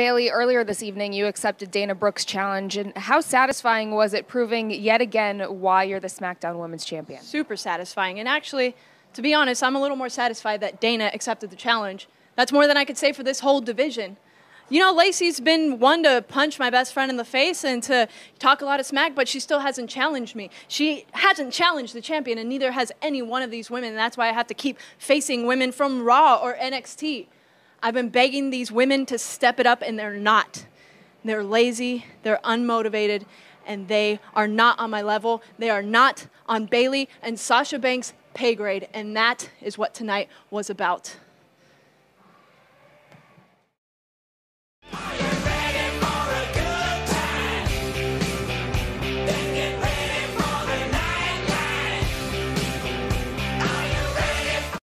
Bailey, earlier this evening, you accepted Dana Brooks' challenge. And how satisfying was it proving yet again why you're the SmackDown Women's Champion? Super satisfying. And actually, to be honest, I'm a little more satisfied that Dana accepted the challenge. That's more than I could say for this whole division. You know, Lacey's been one to punch my best friend in the face and to talk a lot of smack, but she still hasn't challenged me. She hasn't challenged the champion, and neither has any one of these women. And that's why I have to keep facing women from Raw or NXT. I've been begging these women to step it up, and they're not. They're lazy, they're unmotivated, and they are not on my level. They are not on Bailey and Sasha Banks' pay grade. And that is what tonight was about.